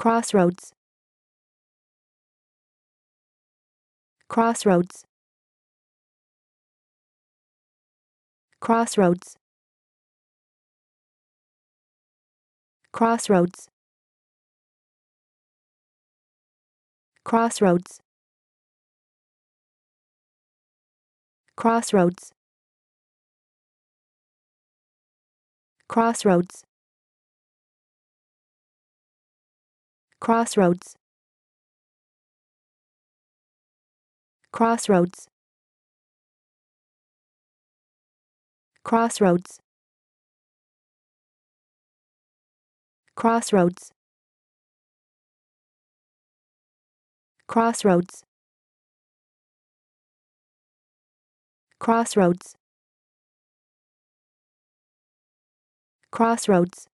Crossroads. Crossroads. Crossroads. Crossroads. Crossroads. Crossroads. Crossroads. Crossroads. Crossroads. Crossroads. Crossroads. Crossroads. Crossroads. Crossroads.